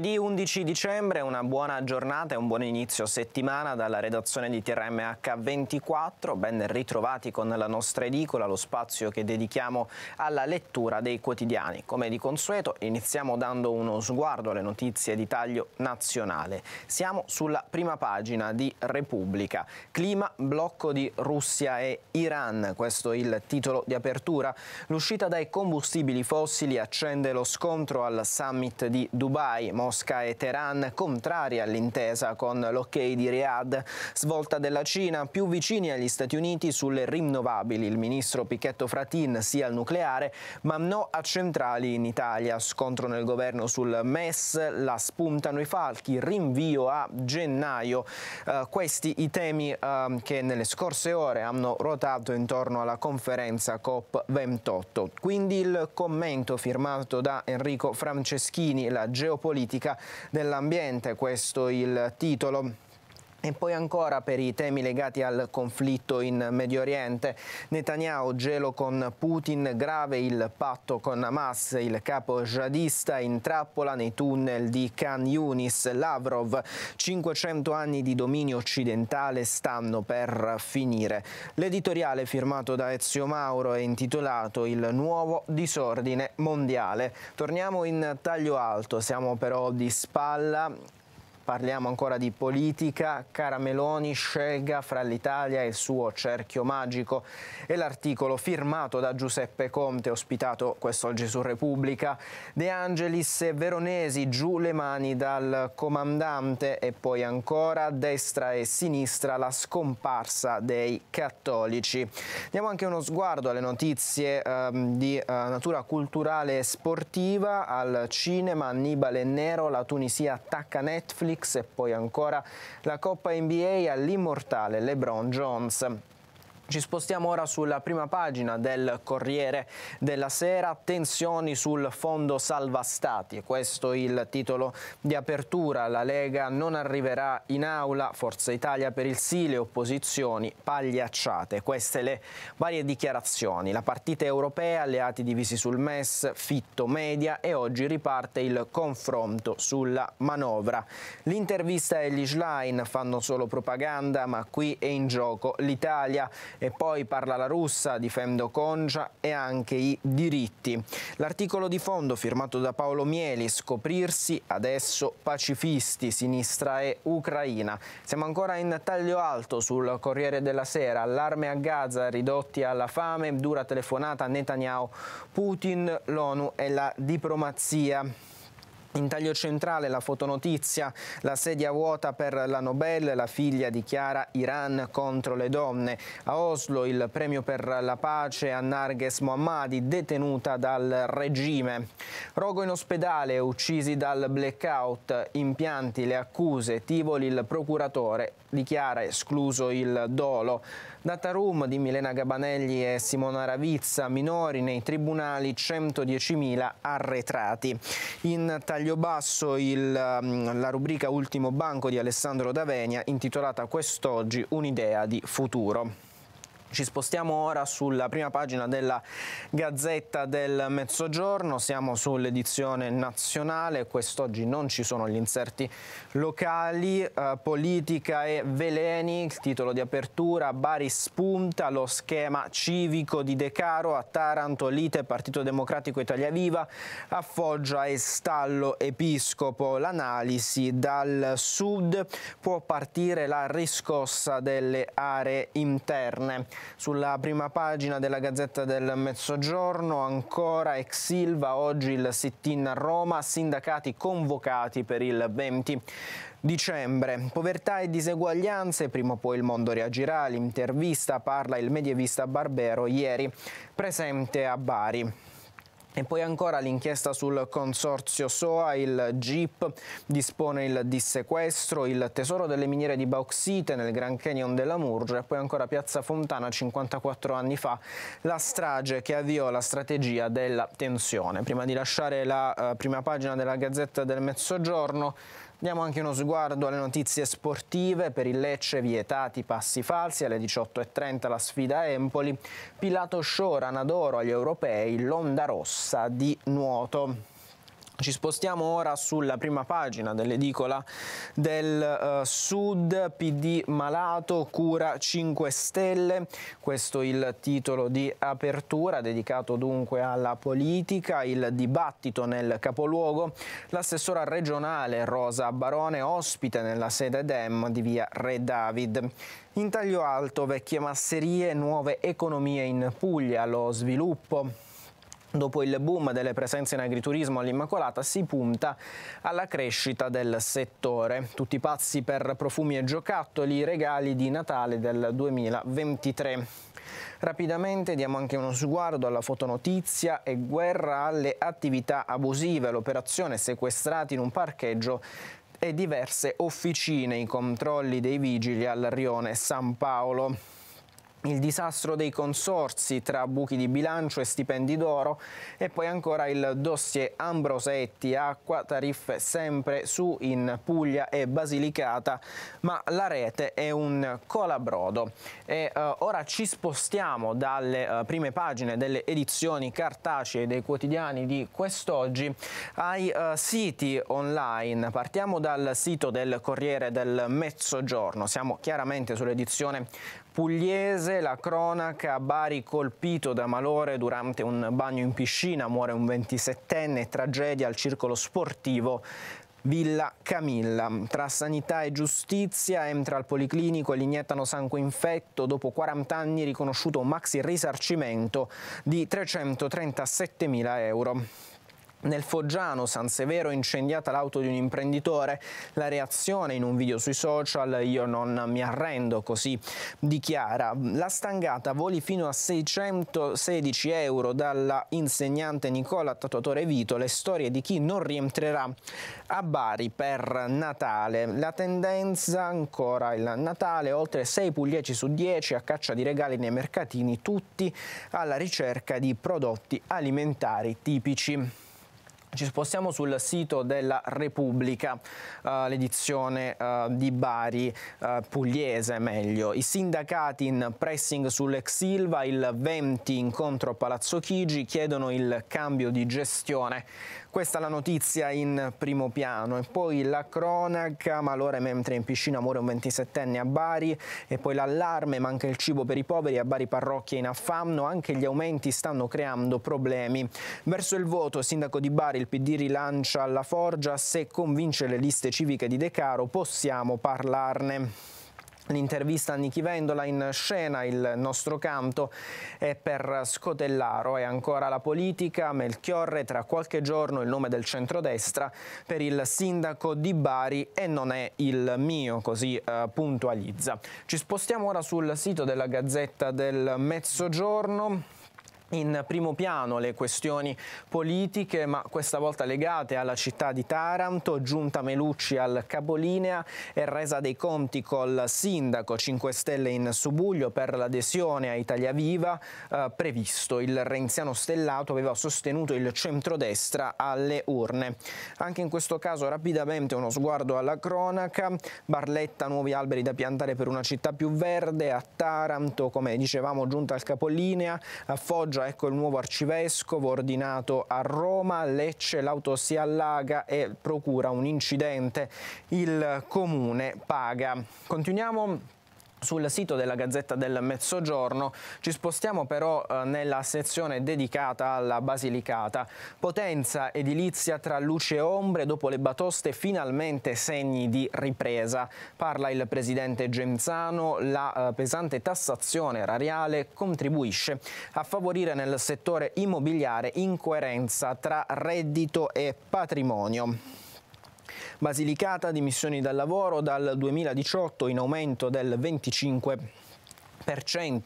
Lunedì 11 dicembre, una buona giornata e un buon inizio settimana dalla redazione di TRMH24. Ben ritrovati con la nostra edicola, lo spazio che dedichiamo alla lettura dei quotidiani. Come di consueto, iniziamo dando uno sguardo alle notizie di taglio nazionale. Siamo sulla prima pagina di Repubblica. Clima, blocco di Russia e Iran. Questo è il titolo di apertura. L'uscita dai combustibili fossili accende lo scontro al summit di Dubai. Mosca e Teheran contrarie all'intesa con l'ok di Riyadh, svolta della Cina più vicini agli Stati Uniti sulle rinnovabili. Il ministro Pichetto Fratin sì al nucleare, ma no a centrali in Italia. Scontro nel governo sul MES, la spuntano i falchi, rinvio a gennaio. Eh, questi i temi eh, che nelle scorse ore hanno ruotato intorno alla conferenza COP28. Quindi il commento firmato da Enrico Franceschini, la geopolitica politica dell'ambiente, questo il titolo e poi ancora per i temi legati al conflitto in Medio Oriente, Netanyahu gelo con Putin, grave il patto con Hamas, il capo jihadista in trappola nei tunnel di Khan Yunis, Lavrov, 500 anni di dominio occidentale stanno per finire. L'editoriale firmato da Ezio Mauro è intitolato Il nuovo disordine mondiale. Torniamo in taglio alto, siamo però di spalla Parliamo ancora di politica, cara Meloni scelga fra l'Italia e il suo cerchio magico. e l'articolo firmato da Giuseppe Conte, ospitato quest'oggi su Repubblica. De Angelis e Veronesi giù le mani dal comandante e poi ancora destra e sinistra la scomparsa dei cattolici. Diamo anche uno sguardo alle notizie eh, di eh, natura culturale e sportiva, al cinema Annibale Nero, la Tunisia attacca Netflix Celtics e poi ancora la Coppa NBA all'immortale LeBron Jones. Ci spostiamo ora sulla prima pagina del Corriere della Sera, tensioni sul fondo salva stati, questo il titolo di apertura, la Lega non arriverà in aula, Forza Italia per il sì, le opposizioni pagliacciate, queste le varie dichiarazioni, la partita europea, alleati divisi sul MES, fitto media e oggi riparte il confronto sulla manovra. L'intervista e gli slide fanno solo propaganda ma qui è in gioco l'Italia e poi parla la russa, difendo Concia e anche i diritti. L'articolo di fondo firmato da Paolo Mieli, scoprirsi adesso pacifisti, sinistra e Ucraina. Siamo ancora in taglio alto sul Corriere della Sera, allarme a Gaza ridotti alla fame, dura telefonata Netanyahu, Putin, l'ONU e la diplomazia. In taglio centrale la fotonotizia, la sedia vuota per la Nobel, la figlia dichiara Iran contro le donne. A Oslo il premio per la pace a Narges Mohammadi, detenuta dal regime. Rogo in ospedale, uccisi dal blackout, impianti, le accuse, Tivoli il procuratore dichiara escluso il dolo. Data room di Milena Gabanelli e Simona Ravizza, minori nei tribunali 110.000 arretrati. In taglio basso il, mm, la rubrica Ultimo Banco di Alessandro Davenia intitolata quest'oggi Un'idea di futuro. Ci spostiamo ora sulla prima pagina della Gazzetta del Mezzogiorno, siamo sull'edizione nazionale, quest'oggi non ci sono gli inserti locali, eh, politica e veleni, il titolo di apertura, Bari spunta lo schema civico di De Caro a Taranto, Lite, Partito Democratico Italia Viva, a Foggia e Stallo Episcopo, l'analisi dal sud può partire la riscossa delle aree interne. Sulla prima pagina della Gazzetta del Mezzogiorno ancora ex Silva, oggi il sit-in a Roma, sindacati convocati per il 20 dicembre. Povertà e diseguaglianze, prima o poi il mondo reagirà, l'intervista parla il medievista Barbero ieri presente a Bari. E poi ancora l'inchiesta sul consorzio SOA, il GIP dispone il dissequestro, il tesoro delle miniere di bauxite nel Gran Canyon della Murgia e poi ancora Piazza Fontana 54 anni fa, la strage che avviò la strategia della tensione. Prima di lasciare la eh, prima pagina della Gazzetta del Mezzogiorno, Diamo anche uno sguardo alle notizie sportive, per il Lecce vietati passi falsi, alle 18.30 la sfida a Empoli, Pilato Sciora, Nadoro agli europei, l'onda rossa di nuoto. Ci spostiamo ora sulla prima pagina dell'edicola del uh, Sud, PD malato, cura 5 stelle, questo è il titolo di apertura dedicato dunque alla politica, il dibattito nel capoluogo, l'assessora regionale Rosa Barone ospite nella sede DEM di via Re David. In taglio alto vecchie masserie, nuove economie in Puglia, lo sviluppo Dopo il boom delle presenze in agriturismo all'Immacolata si punta alla crescita del settore. Tutti pazzi per profumi e giocattoli, regali di Natale del 2023. Rapidamente diamo anche uno sguardo alla fotonotizia e guerra alle attività abusive, l'operazione sequestrati in un parcheggio e diverse officine, i controlli dei vigili al rione San Paolo il disastro dei consorsi tra buchi di bilancio e stipendi d'oro e poi ancora il dossier Ambrosetti acqua, tariffe sempre su in Puglia e Basilicata, ma la rete è un colabrodo. E, eh, ora ci spostiamo dalle eh, prime pagine delle edizioni cartacee dei quotidiani di quest'oggi ai eh, siti online. Partiamo dal sito del Corriere del Mezzogiorno, siamo chiaramente sull'edizione pugliese, la cronaca, a Bari colpito da malore durante un bagno in piscina, muore un 27enne, tragedia al circolo sportivo Villa Camilla. Tra sanità e giustizia entra al policlinico e gli iniettano sangue infetto. Dopo 40 anni riconosciuto un maxi risarcimento di 337 mila euro. Nel Foggiano, San Severo, incendiata l'auto di un imprenditore. La reazione in un video sui social, io non mi arrendo, così dichiara. La stangata voli fino a 616 euro dalla insegnante Nicola Tatuatore Vito, le storie di chi non rientrerà a Bari per Natale. La tendenza ancora il Natale, oltre 6 puglieci su 10 a caccia di regali nei mercatini, tutti alla ricerca di prodotti alimentari tipici. Ci spostiamo sul sito della Repubblica, uh, l'edizione uh, di Bari, uh, pugliese meglio. I sindacati in pressing sull'ex Silva, il 20 incontro a Palazzo Chigi, chiedono il cambio di gestione. Questa è la notizia in primo piano e poi la cronaca, malore mentre in piscina muore un 27enne a Bari e poi l'allarme, manca il cibo per i poveri, a Bari parrocchie in affanno, anche gli aumenti stanno creando problemi. Verso il voto, sindaco di Bari, il PD rilancia la Forgia, se convince le liste civiche di De Caro possiamo parlarne. L'intervista a Nichi Vendola in scena, il nostro canto è per Scotellaro e ancora la politica, Melchiorre tra qualche giorno il nome del centrodestra per il sindaco di Bari e non è il mio, così eh, puntualizza. Ci spostiamo ora sul sito della Gazzetta del Mezzogiorno in primo piano le questioni politiche, ma questa volta legate alla città di Taranto, giunta Melucci al capolinea e resa dei conti col sindaco 5 Stelle in Subuglio per l'adesione a Italia Viva eh, previsto. Il renziano stellato aveva sostenuto il centrodestra alle urne. Anche in questo caso rapidamente uno sguardo alla cronaca, Barletta nuovi alberi da piantare per una città più verde, a Taranto come dicevamo giunta al capolinea, a Foggia Perugia, ecco il nuovo arcivescovo ordinato a Roma, Lecce l'auto si allaga e procura un incidente, il comune paga. Continuiamo sul sito della Gazzetta del Mezzogiorno. Ci spostiamo però eh, nella sezione dedicata alla Basilicata. Potenza edilizia tra luce e ombre, dopo le batoste finalmente segni di ripresa. Parla il presidente Genzano, la eh, pesante tassazione erariale contribuisce a favorire nel settore immobiliare incoerenza tra reddito e patrimonio. Basilicata, dimissioni dal lavoro dal 2018 in aumento del 25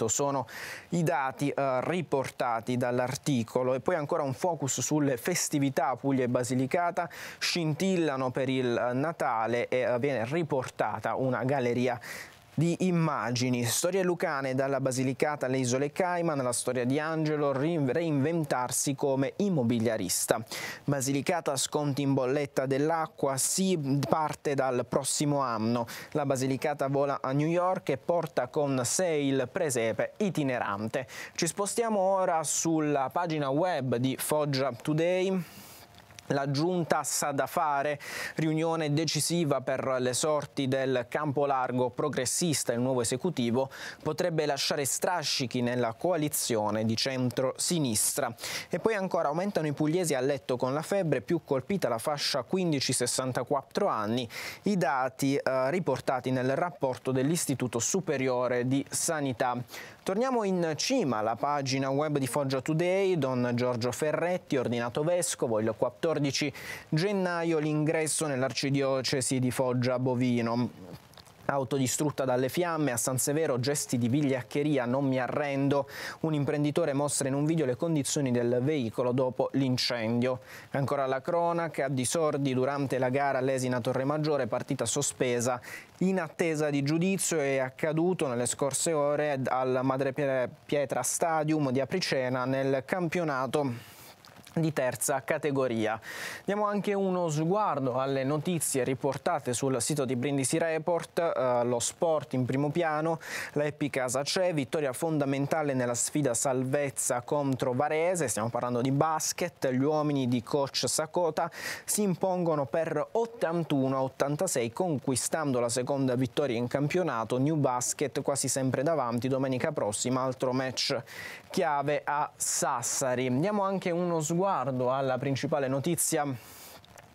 sono i dati eh, riportati dall'articolo e poi ancora un focus sulle festività Puglia e Basilicata scintillano per il eh, Natale e eh, viene riportata una galleria di immagini, storie lucane dalla Basilicata alle isole Cayman, la storia di Angelo, reinventarsi come immobiliarista. Basilicata sconti in bolletta dell'acqua, si parte dal prossimo anno. La Basilicata vola a New York e porta con sé il presepe itinerante. Ci spostiamo ora sulla pagina web di Foggia Today. La giunta sa da fare, riunione decisiva per le sorti del campo largo progressista, il nuovo esecutivo potrebbe lasciare strascichi nella coalizione di centro-sinistra. E poi ancora aumentano i pugliesi a letto con la febbre, più colpita la fascia 15-64 anni, i dati eh, riportati nel rapporto dell'Istituto Superiore di Sanità. Torniamo in cima alla pagina web di Foggia Today, Don Giorgio Ferretti, ordinato vescovo, il 14 gennaio l'ingresso nell'arcidiocesi di Foggia Bovino. Auto distrutta dalle fiamme, a San Severo gesti di vigliaccheria, non mi arrendo. Un imprenditore mostra in un video le condizioni del veicolo dopo l'incendio. Ancora la cronaca, disordi durante la gara all'esina Torre Maggiore, partita sospesa in attesa di giudizio è accaduto nelle scorse ore al Madre Pietra Stadium di Apricena nel campionato di terza categoria. Diamo anche uno sguardo alle notizie riportate sul sito di Brindisi Report, eh, lo sport in primo piano, la Eppi Casa c'è, vittoria fondamentale nella sfida salvezza contro Varese, stiamo parlando di basket, gli uomini di coach Sakota si impongono per 81-86 conquistando la seconda vittoria in campionato, New Basket quasi sempre davanti, domenica prossima altro match chiave a Sassari. Diamo anche uno sguardo riguardo alla principale notizia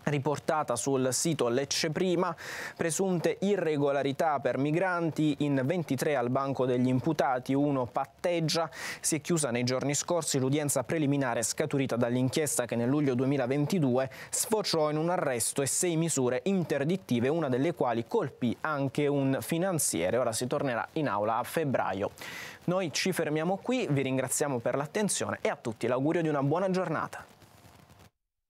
riportata sul sito Lecce Prima, presunte irregolarità per migranti in 23 al banco degli imputati, uno patteggia, si è chiusa nei giorni scorsi l'udienza preliminare scaturita dall'inchiesta che nel luglio 2022 sfociò in un arresto e sei misure interdittive, una delle quali colpì anche un finanziere. Ora si tornerà in aula a febbraio. Noi ci fermiamo qui, vi ringraziamo per l'attenzione e a tutti l'augurio di una buona giornata.